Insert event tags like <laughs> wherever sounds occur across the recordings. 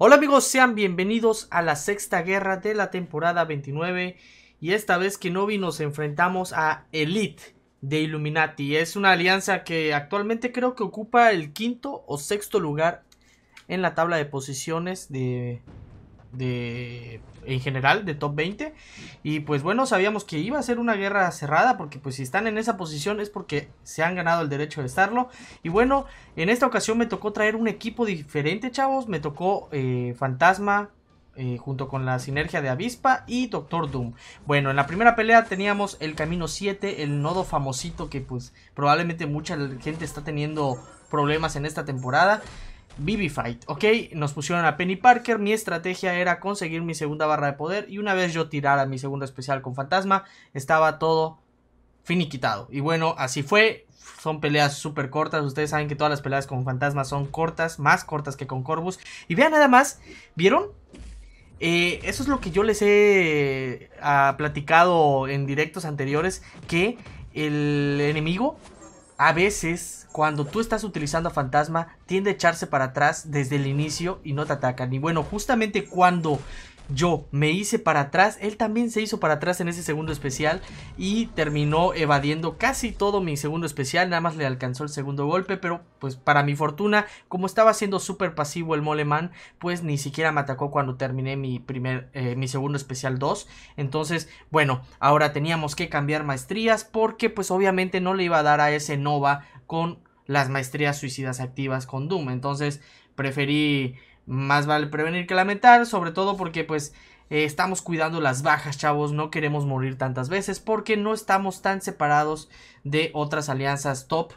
Hola amigos, sean bienvenidos a la sexta guerra de la temporada 29 y esta vez vi nos enfrentamos a Elite de Illuminati. Es una alianza que actualmente creo que ocupa el quinto o sexto lugar en la tabla de posiciones de, de en general de top 20 y pues bueno sabíamos que iba a ser una guerra cerrada porque pues si están en esa posición es porque se han ganado el derecho de estarlo y bueno en esta ocasión me tocó traer un equipo diferente chavos me tocó eh, fantasma eh, junto con la sinergia de Avispa y Doctor Doom. Bueno, en la primera pelea teníamos el Camino 7, el nodo famosito que pues probablemente mucha gente está teniendo problemas en esta temporada fight, ok, nos pusieron a Penny Parker, mi estrategia era conseguir mi segunda barra de poder y una vez yo tirara mi segundo especial con fantasma, estaba todo finiquitado. Y bueno, así fue, son peleas súper cortas, ustedes saben que todas las peleas con fantasma son cortas, más cortas que con Corvus. Y vean nada más, ¿vieron? Eh, eso es lo que yo les he eh, platicado en directos anteriores, que el enemigo a veces, cuando tú estás utilizando a Fantasma, tiende a echarse para atrás desde el inicio y no te atacan. Y bueno, justamente cuando yo me hice para atrás, él también se hizo para atrás en ese segundo especial y terminó evadiendo casi todo mi segundo especial, nada más le alcanzó el segundo golpe, pero pues para mi fortuna, como estaba siendo súper pasivo el Moleman, pues ni siquiera me atacó cuando terminé mi primer, eh, mi segundo especial 2, entonces bueno, ahora teníamos que cambiar maestrías porque pues obviamente no le iba a dar a ese Nova con las maestrías suicidas activas con Doom, entonces preferí más vale prevenir que lamentar, sobre todo porque pues eh, estamos cuidando las bajas, chavos, no queremos morir tantas veces porque no estamos tan separados de otras alianzas top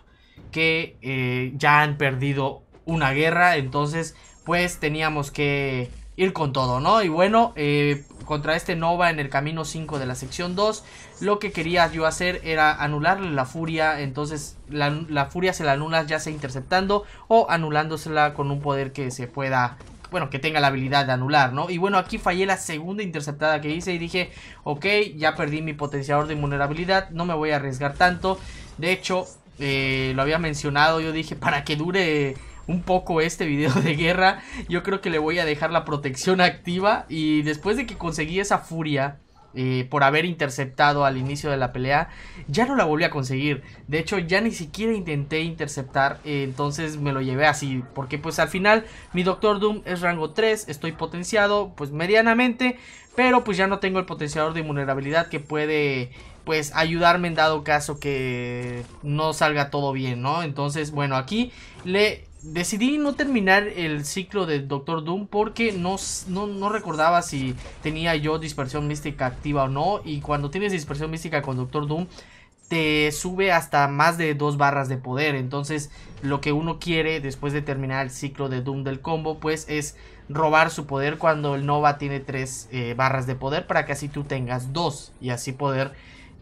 que eh, ya han perdido una guerra, entonces pues teníamos que ir con todo, ¿no? Y bueno, eh, contra este Nova en el camino 5 de la sección 2. Lo que quería yo hacer era anularle la furia, entonces la, furia se la anula ya sea interceptando o anulándosela con un poder que se pueda bueno, que tenga la habilidad de anular, ¿no? Y bueno, aquí fallé la segunda interceptada que hice y dije, ok, ya perdí mi potenciador de vulnerabilidad, no me voy a arriesgar tanto. De hecho, eh, lo había mencionado, yo dije, <laughs> para que dure un poco este video de guerra. Yo creo que le voy a dejar la protección activa. Y después de que conseguí esa furia. Eh, por haber interceptado al inicio de la pelea, ya no la volví a conseguir. De hecho, ya ni siquiera intenté interceptar, eh, entonces me lo llevé así. Porque pues al final mi Doctor Doom es rango 3, estoy potenciado pues medianamente, pero pues ya no tengo el potenciador de vulnerabilidad que puede pues ayudarme en dado caso que no salga todo bien, ¿no? Entonces, bueno, aquí le decidí no terminar el ciclo de Doctor Doom porque no, recordaba si tenía yo dispersión mística activa o no. Y cuando tienes dispersión mística con Doctor Doom, te sube hasta más de dos barras de poder. Entonces, lo que uno quiere después de terminar el ciclo de Doom del combo, pues es robar su poder cuando el Nova tiene tres eh, barras de poder para que así tú tengas dos y así poder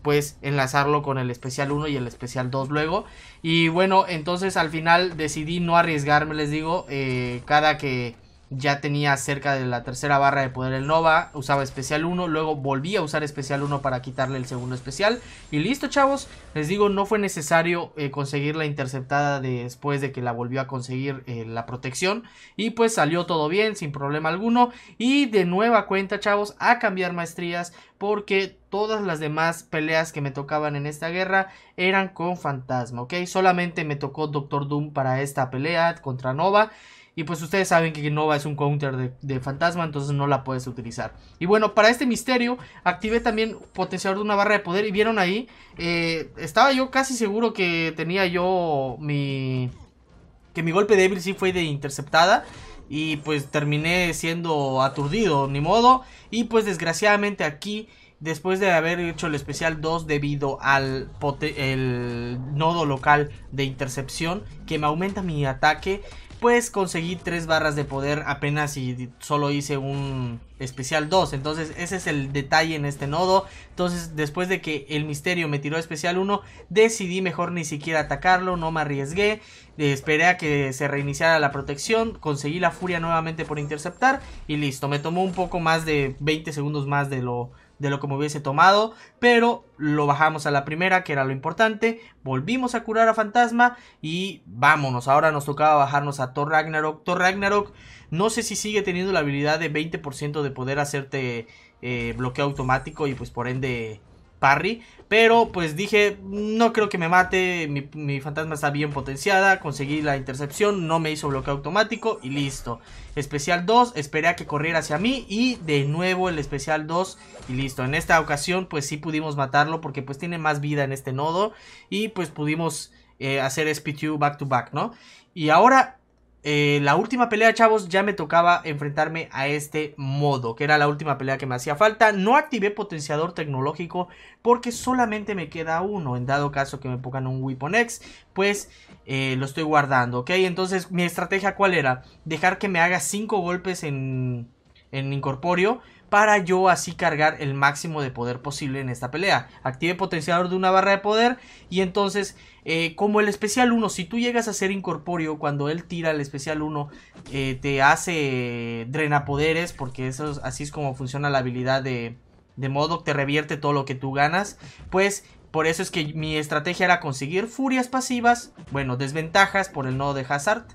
pues enlazarlo con el especial 1 y el especial 2 luego. Y bueno, entonces al final decidí no arriesgarme, les digo, eh, cada que ya tenía cerca de la tercera barra de poder el Nova, usaba especial 1, luego volví a usar especial 1 para quitarle el segundo especial y listo chavos, les digo no fue necesario eh, conseguir la interceptada después de que la volvió a conseguir eh, la protección y pues salió todo bien sin problema alguno y de nueva cuenta chavos a cambiar maestrías porque todas las demás peleas que me tocaban en esta guerra eran con fantasma, ok, solamente me tocó Doctor Doom para esta pelea contra Nova y pues ustedes saben que Nova es un counter de, fantasma, entonces no la puedes utilizar. Y bueno, para este misterio activé también potenciador de una barra de poder. Y vieron ahí, eh, estaba yo casi seguro que tenía yo mi... Que mi golpe débil sí fue de interceptada. Y pues terminé siendo aturdido, ni modo. Y pues desgraciadamente aquí después de haber hecho el especial 2 debido al nodo local de intercepción que me aumenta mi ataque pues conseguí tres barras de poder apenas y solo hice un especial 2. Entonces ese es el detalle en este nodo. Entonces después de que el misterio me tiró especial 1, decidí mejor ni siquiera atacarlo, no me arriesgué. Eh, esperé a que se reiniciara la protección, conseguí la furia nuevamente por interceptar y listo. Me tomó un poco más de 20 segundos más de lo de lo que me hubiese tomado, pero lo bajamos a la primera, que era lo importante, volvimos a curar a Fantasma y vámonos, ahora nos tocaba bajarnos a Thor Ragnarok. Thor Ragnarok no sé si sigue teniendo la habilidad de 20% de poder hacerte eh, bloqueo automático y pues por ende parry. Pero pues dije, no creo que me mate, mi, fantasma está bien potenciada, conseguí la intercepción, no me hizo bloqueo automático y listo. Especial 2, esperé a que corriera hacia mí y de nuevo el especial 2 y listo. En esta ocasión pues sí pudimos matarlo porque pues tiene más vida en este nodo y pues pudimos eh, hacer SP2 back to back, ¿no? Y ahora eh, la última pelea, chavos, ya me tocaba enfrentarme a este modo, que era la última pelea que me hacía falta. No activé potenciador tecnológico porque solamente me queda uno. En dado caso que me pongan un Weapon X, pues eh, lo estoy guardando, ¿ok? Entonces, mi estrategia, ¿cuál era? Dejar que me haga cinco golpes en, en para yo así cargar el máximo de poder posible en esta pelea. Active potenciador de una barra de poder y entonces eh, como el especial 1, si tú llegas a ser incorpóreo cuando él tira el especial 1 eh, te hace drena poderes porque eso así es como funciona la habilidad de, de modo te revierte todo lo que tú ganas, pues por eso es que mi estrategia era conseguir furias pasivas, bueno, desventajas por el nodo de Hazard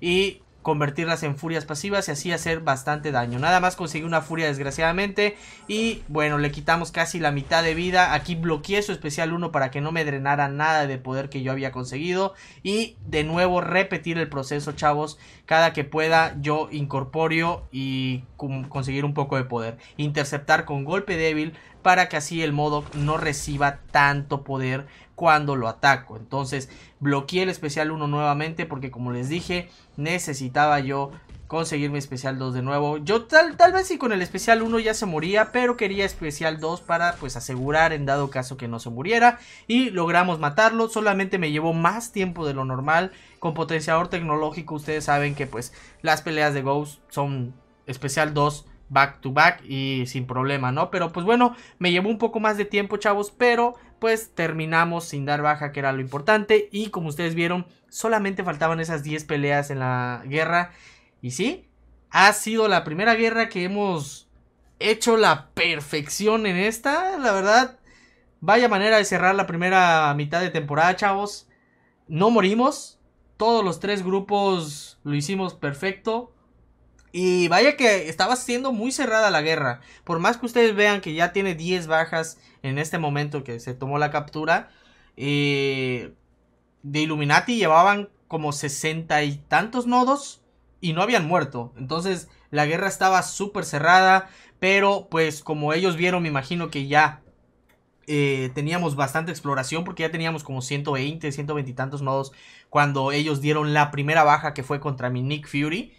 y convertirlas en furias pasivas y así hacer bastante daño. Nada más conseguí una furia desgraciadamente y bueno, le quitamos casi la mitad de vida. Aquí bloqueé su especial 1 para que no me drenara nada de poder que yo había conseguido y de nuevo repetir el proceso, chavos. Cada que pueda yo incorporio y conseguir un poco de poder. Interceptar con golpe débil para que así el Modoc no reciba tanto poder cuando lo ataco. Entonces bloqueé el especial 1 nuevamente porque como les dije necesitaba yo conseguir mi especial 2 de nuevo. Yo tal, tal vez si con el especial 1 ya se moría, pero quería especial 2 para pues asegurar en dado caso que no se muriera. Y logramos matarlo, solamente me llevó más tiempo de lo normal. Con potenciador tecnológico ustedes saben que pues las peleas de Ghost son especial 2 back to back y sin problema, ¿no? Pero pues bueno, me llevó un poco más de tiempo, chavos, pero pues terminamos sin dar baja, que era lo importante. Y como ustedes vieron, solamente faltaban esas 10 peleas en la guerra. Y sí, ha sido la primera guerra que hemos hecho la perfección en esta. La verdad, vaya manera de cerrar la primera mitad de temporada, chavos. No morimos. Todos los tres grupos lo hicimos perfecto. Y vaya que estaba siendo muy cerrada la guerra. Por más que ustedes vean que ya tiene 10 bajas en este momento que se tomó la captura. Eh, de Illuminati llevaban como 60 y tantos nodos y no habían muerto. Entonces la guerra estaba súper cerrada. Pero pues como ellos vieron, me imagino que ya eh, teníamos bastante exploración porque ya teníamos como 120, 120 y tantos nodos cuando ellos dieron la primera baja que fue contra mi Nick Fury.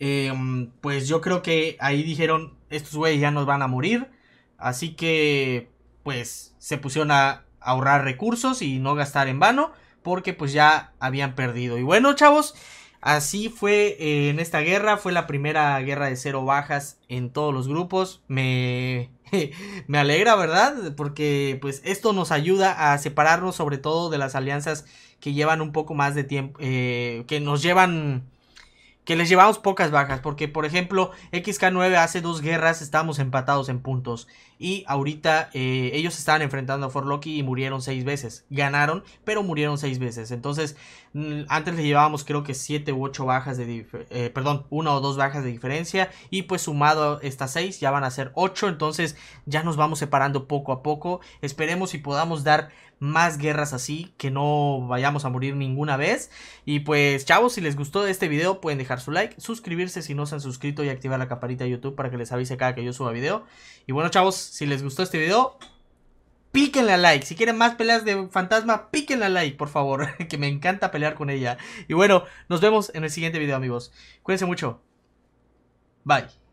Em, pues yo creo que ahí dijeron, estos güeyes ya nos van a morir, así que pues se pusieron a ahorrar recursos y no gastar en vano, porque pues ya habían perdido. Y bueno, chavos, así fue eh, en esta guerra, fue la primera guerra de cero bajas en todos los grupos, me... <laughs> me alegra, ¿verdad? Porque pues esto nos ayuda a separarnos sobre todo de las alianzas que llevan un poco más de tiempo, eh, que nos llevan que les llevamos pocas bajas, porque por ejemplo XK9 hace dos guerras estábamos empatados en puntos y ahorita eh, ellos estaban enfrentando a Forloki y murieron seis veces, ganaron pero murieron seis veces, entonces mm, antes le llevábamos creo que siete u ocho bajas de, diferencia eh, perdón, una o dos bajas de diferencia y pues sumado estas seis ya van a ser ocho, entonces ya nos vamos separando poco a poco, esperemos y podamos dar más guerras así, que no vayamos a morir ninguna vez. Y pues chavos, si les gustó este video pueden dejar su like, suscribirse si no se han suscrito y activar la campanita de YouTube para que les avise cada que yo suba video. Y bueno chavos, si les gustó este video, píquenle a like. Si quieren más peleas de fantasma, píquenle a like, por favor, <laughs> que me encanta pelear con ella. Y bueno, nos vemos en el siguiente video amigos. Cuídense mucho. Bye.